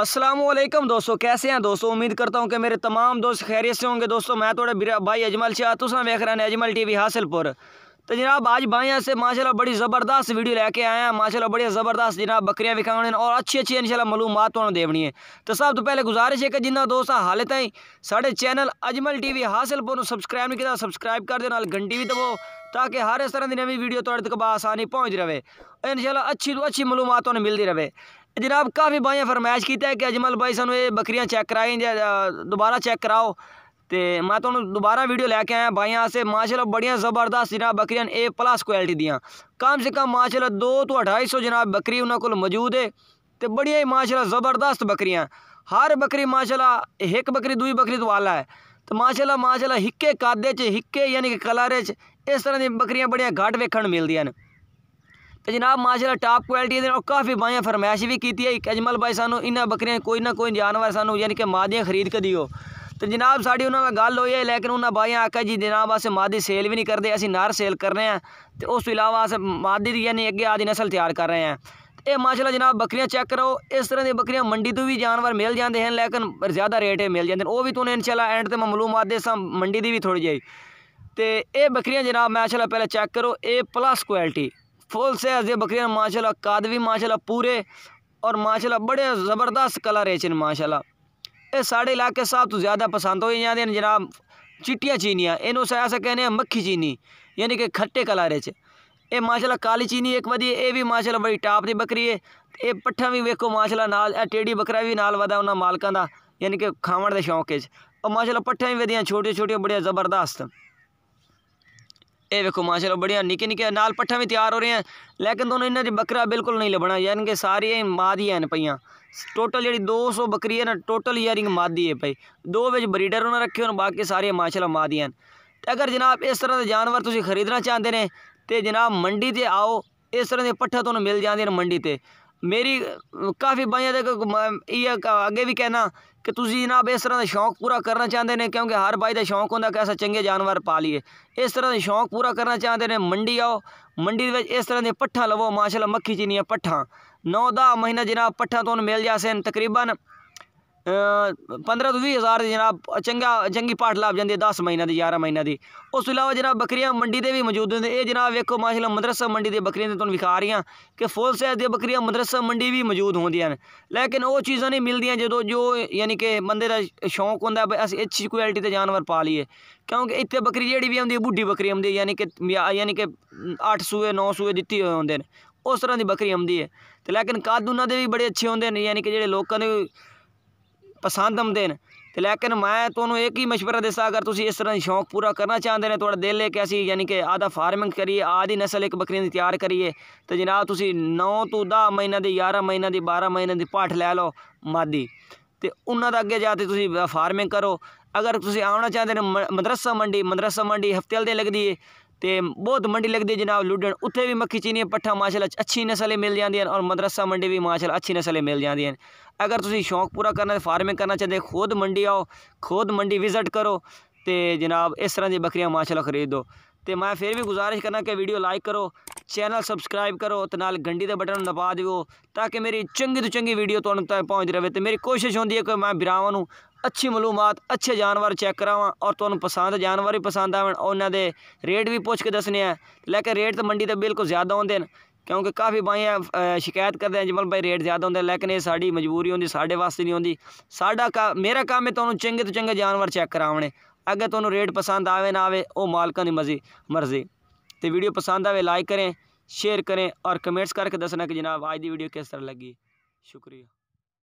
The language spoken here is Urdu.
اسلام علیکم دوستو کیسے ہیں دوستو امید کرتا ہوں کہ میرے تمام دوست خیریت سے ہوں گے دوستو میں تھوڑے بھائی اجمل شاہ تو ویس رہے اجمل ٹی وی حاصل پور تو جناب آج بھائیاں سے ماشاءاللہ بڑی زبردست ویڈیو لے کے آیا ہیں ماشاءاللہ بڑی زبردست جناب بکریاں ہیں اور اچھی اچھی انشاءاللہ ملومات شاء دیونی ہیں تو سب تو پہلے گزارش ہے کہ جنہ دوست حالت ہیں ساڑھے چینل اجمل ٹی وی حاصل پور سبسکرائب نہیں کیا سبسکرائب کر دینا گھنٹی بھی دبو تاکہ ہر اس طرح کی نوی ویڈیو تک آسانی پہنچ رہے انشاءاللہ شاء اچھی تو اچھی معلومات ملتی رہے جناب کافی بائییں فرمائش کیتا ہے کہ اجمل بھائی سانو یہ بکریاں چیک کرائی دوبارہ چیک کراؤ تے میں تو دوبارہ ویڈیو لے کے آیا بائیوں سے ماشاءاللہ بڑیاں زبردست جناب بکریاں اے پلس کوالٹی دیاں کم سے کم ماشاءاللہ دو تو اٹھائی سو جناب بکری انہاں کو موجود ہے تے بڑی ہی ماشاءاللہ زبردست بکریاں ہر بکری ماشاءاللہ ایک بکری دوئی بکری تو والا ہے تو ماشاءاللہ ماشاءاللہ ہکے کادے چ ہکے یعنی کہ کلر چ اس طرح دی بکریاں بڑیاں گھاٹ ویکھن ملدیاں نے ਤੇ ਜਨਾਬ ਮਾਸ਼ਾਅੱਲਾ ਟਾਪ ਕੁਆਲਿਟੀ ਦੇ ਨਾਲ ਕਾਫੀ ਬਾਈਆਂ ਫਰਮਾਇਸ਼ ਵੀ ਕੀਤੀ ਹੈ ਇੱਕ ਅਜਮਲ ਬਾਈ ਸਾਨੂੰ ਇਹਨਾਂ ਬੱਕਰੀਆਂ ਕੋਈ ਨਾ ਕੋਈ ਜਾਨਵਰ ਸਾਨੂੰ ਯਾਨੀ ਕਿ ਮਾਦੀਆਂ ਖਰੀਦ ਕੇ ਦਿਓ ਤੇ ਜਨਾਬ ਸਾਡੀ ਉਹਨਾਂ ਨਾਲ ਗੱਲ ਹੋਈ ਹੈ ਲੇਕਿਨ ਉਹਨਾਂ ਬਾਈਆਂ ਆਕਾ ਜੀ ਜਨਾਬ ਅਸੀਂ ਮਾਦੀ ਸੇਲ ਵੀ ਨਹੀਂ ਕਰਦੇ ਅਸੀਂ ਨਾਰ ਸੇਲ ਕਰ ਰਹੇ ਹਾਂ ਤੇ ਉਸ ਤੋਂ ਇਲਾਵਾ ਅਸੀਂ ਮਾਦੀ ਦੀ ਯਾਨੀ ਅੱਗੇ ਆਦੀ نسل ਤਿਆਰ ਕਰ ਰਹੇ ਹਾਂ ਇਹ ਮਾਸ਼ਾਅੱਲਾ ਜਨਾਬ ਬੱਕਰੀਆਂ ਚੈੱਕ ਕਰੋ ਇਸ ਤਰ੍ਹਾਂ ਦੀਆਂ ਬੱਕਰੀਆਂ ਮੰਡੀ ਤੋਂ ਵੀ ਜਾਨਵਰ ਮਿਲ ਜਾਂਦੇ ਹਨ ਲੇਕਿਨ ਜ਼ਿਆਦਾ ਰੇਟ ਹੀ ਮਿਲ ਜਾਂਦੇ ਨੇ ਉਹ ਵੀ ਤੁਹਾਨੂੰ ਇਨਸ਼ਾਅੱਲਾ ਐਂਡ ਤੇ ਮੈਂ ਮਾਲੂਮਾਤ ਦੇ ਸਾਂ ਮੰਡੀ ਦੀ ਵੀ ਥੋੜੀ ਜਾਈ ਤੇ ਇਹ ਬੱਕਰੀਆਂ ਜਨਾਬ ਮਾਸ਼ਾਅੱਲਾ ਪਹਿਲੇ ਚੈੱਕ ਕਰੋ ਇਹ ਪਲੱਸ ਕੁਆਲਿਟੀ فول سہزے بکریاں ماشاء اللہ کادوی ماشاء پورے اور ماشاء بڑے زبردست کلا ریچن ماشاء اللہ یہ ساڑے علاقے صاحب تو زیادہ پسند ہو یعنی جناب چٹیاں چینیاں سے ایسا کہنے ہیں مکھی چینی یعنی کہ کھٹے کلر کٹے کلا راشا کالی چینی ایک ودی اے بھی ماشاء بڑی ٹاپ دی بکری ہے اے پٹھا بھی ویکو ماشاء ٹیڑی بکرا بھی نال ودا انہاں مالکاں دا یعنی کہ کھاون دے شوق ہے اور ماشاء اللہ پٹھیں بھی ودیاں چھوٹی چھوٹی بڑی زبردست یہ دیکھو ماشاء اللہ بڑیاں نکے نکے نال پٹھا بھی تیار ہو رہے ہیں لیکن انہیں بکرا بالکل نہیں لبنا یعنی کہ ساری مادی ہیں پہ ٹوٹل جی دو سو بکری ہے ٹوٹل یعنی مادی ہے پی دو بریڈر رکھے ہو باقی سارے ماشاء مادی ہیں اگر جناب اس طرح کے جانور تھی خریدنا چاہتے ہیں تو جناب منڈی سے آؤ اس طرح مل ہیں منڈی تے ਮੇਰੀ ਕਾਫੀ ਬਾਈਆਂ ਦੇ ਇਹ ਅੱਗੇ ਵੀ ਕਹਿਣਾ ਕਿ ਤੁਸੀਂ ਜਨਾਬ ਇਸ ਤਰ੍ਹਾਂ ਦਾ ਸ਼ੌਂਕ ਪੂਰਾ ਕਰਨਾ ਚਾਹੁੰਦੇ ਨੇ ਕਿਉਂਕਿ ਹਰ ਬਾਈ ਦਾ ਸ਼ੌਂਕ ਹੁੰਦਾ ਕਿ ਐਸਾ ਚੰਗੇ ਜਾਨਵਰ ਪਾ ਲਈਏ ਇਸ ਤਰ੍ਹਾਂ ਦਾ ਸ਼ੌਂਕ ਪੂਰਾ ਕਰਨਾ ਚਾਹੁੰਦੇ ਨੇ ਮੰਡੀ ਆਓ ਮੰਡੀ ਦੇ ਵਿੱਚ ਇਸ ਤਰ੍ਹਾਂ ਦੇ ਪੱਠਾ ਲਵੋ ਮਾਸ਼ਾਅੱਲਾ ਮੱਖੀ ਚੀਨੀਆਂ ਪੱਠਾ 9-10 ਮਹੀਨਾ ਜਨਾਬ ਪੱਠਾ ਤੁਹਾਨੂੰ ਮਿਲ ਜਾਸੇ ਤਕਰੀਬਨ 15 ਤੋਂ 20 ਹਜ਼ਾਰ ਦੀ ਜਨਾਬ ਚੰਗਾ ਚੰਗੀ ਪਾਠ ਲੱਭ ਜਾਂਦੀ 10 ਮਹੀਨਾ ਦੀ 11 ਮਹੀਨਾ ਦੀ ਉਸ ਤੋਂ ਇਲਾਵਾ ਜਨਾਬ ਬੱਕਰੀਆਂ ਮੰਡੀ ਦੇ ਵੀ ਮੌਜੂਦ ਹੁੰਦੇ ਇਹ ਜਨਾਬ ਵੇਖੋ ਮਾਸ਼ਾਅੱਲਾ ਮਦਰਸਾ ਮੰਡੀ ਦੇ ਬੱਕਰੀਆਂ ਤੇ ਤੁਹਾਨੂੰ ਵਿਖਾ ਰਹੀਆਂ ਕਿ ਫੁੱਲ ਸਾਈਜ਼ ਦੀਆਂ ਬੱਕਰੀਆਂ ਮਦਰਸਾ ਮੰਡੀ ਵੀ ਮੌਜੂਦ ਹੁੰਦੀਆਂ ਨੇ ਲੇਕਿਨ ਉਹ ਚੀਜ਼ਾਂ ਨਹੀਂ ਮਿਲਦੀਆਂ ਜਦੋਂ ਜੋ ਯਾਨੀ ਕਿ ਬੰਦੇ ਦਾ ਸ਼ੌਂਕ ਹੁੰਦਾ ਅਸੀਂ ਅੱਛੀ ਕੁਆਲਿਟੀ ਦੇ ਜਾਨਵਰ ਪਾ ਲਈਏ ਕਿਉਂਕਿ ਇੱਥੇ ਬੱਕਰੀ ਜਿਹੜੀ ਵੀ ਆਉਂਦੀ ਹੈ ਬੁੱਢੀ ਬੱਕਰੀ ਆਉਂਦੀ ਹੈ ਯਾਨੀ ਕਿ ਯਾਨੀ ਕਿ 8 ਸੂਏ 9 ਸੂਏ ਦਿੱਤੀ ਹੋਏ ਹੁੰਦੇ ਨੇ ਉਸ ਤਰ੍ਹਾਂ ਦੀ ਬੱਕਰੀ ਆਉਂਦੀ ਹੈ ਤੇ ਲੇਕਿਨ ਕਾਦ ਦੇ ਵੀ ਬੜੇ ਅੱਛੇ ਹੁੰਦੇ ਨੇ ਯਾਨੀ ਕਿ ਜਿਹੜੇ ਲੋਕਾਂ ਦੇ ਪਸੰਦ ਆਉਂਦੇ ਨੇ ਤੇ ਲੇਕਿਨ ਮੈਂ ਤੁਹਾਨੂੰ ਇੱਕ ਹੀ مشورہ ਦੇਸਾ ਅਗਰ ਤੁਸੀਂ ਇਸ ਤਰ੍ਹਾਂ ਸ਼ੌਂਕ ਪੂਰਾ ਕਰਨਾ ਚਾਹੁੰਦੇ ਨੇ ਤੁਹਾਡਾ ਦਿਲ ਲੈ ਕਿ ਅਸੀਂ ਯਾਨੀ ਕਿ ਆਦਾ ਫਾਰਮਿੰਗ ਕਰੀਏ ਆਦੀ نسل ਇੱਕ ਬੱਕਰੀ ਦੀ ਤਿਆਰ ਕਰੀਏ ਤੇ ਜਨਾਬ ਤੁਸੀਂ 9 ਤੋਂ 10 ਮਹੀਨਾ ਦੇ 11 ਮਹੀਨਾ ਦੇ 12 ਮਹੀਨਾ ਦੀ ਪਾਠ ਲੈ ਲਓ ਮਾਦੀ ਤੇ ਉਹਨਾਂ ਦਾ ਅੱਗੇ ਜਾ ਕੇ ਤੁਸੀਂ ਫਾਰਮਿੰਗ ਕਰੋ ਅਗਰ ਤੁਸੀਂ ਆਉਣਾ ਚਾਹੁੰਦੇ ਨੇ ਮਦਰਸਾ ਮੰਡੀ ਮਦਰਸਾ ਮੰਡੀ ਹਫਤੇ ਦੇ ਲੱਗਦੀ ਹੈ تے بہت منڈی لگتی ہے جناب لڈن اتھے بھی مکھی چینی پٹھا ماشاءاللہ اچھی نسلیں مل جاندی ہیں اور مدرسہ منڈی بھی ماشاءاللہ اچھی نسلیں مل جاندی ہیں اگر تسی شوق پورا کرنا فارمنگ کرنا چاہتے خود منڈی آؤ خود منڈی وزٹ کرو تے جناب اس طرح کی بکریاں ماشاء خریدو تے میں پھر بھی گزارش کرنا کہ ویڈیو لائک کرو چینل سبسکرائب کرو تو گنڈی دے بٹن دبا دیو تاکہ میری چنگی تو چنگی ویڈیو تک پہنچ رہے تو میری کوشش ہوندی ہے کہ میں براہماں اچھی معلومات اچھے جانور چیک کراواں اور تمہیں پسند جانور بھی پسند آنا کے ریٹ بھی پوچھ کے دسنے ہیں لیکن ریٹ تو منڈی تو بالکل زیادہ آتے ہیں کیونکہ کافی باہیں شکایت کرتے ہیں جی مل بھائی ریٹ زیادہ ہوتا ہے لیکن یہ ساری مجبوری ہوتی سارے واسطے نہیں آتی ساڈا کا میرا کاموں چنگے تو چن جانور چیک کراوے اگر تمہیں ریٹ پسند آئے نہ آئے وہ مالک مرضی مرضی تو بھی پسند آئے لائک کریں شیئر کریں اور کمینٹس کر کے دسنا کہ جناب آج کی ویڈیو کس طرح لگی شکریہ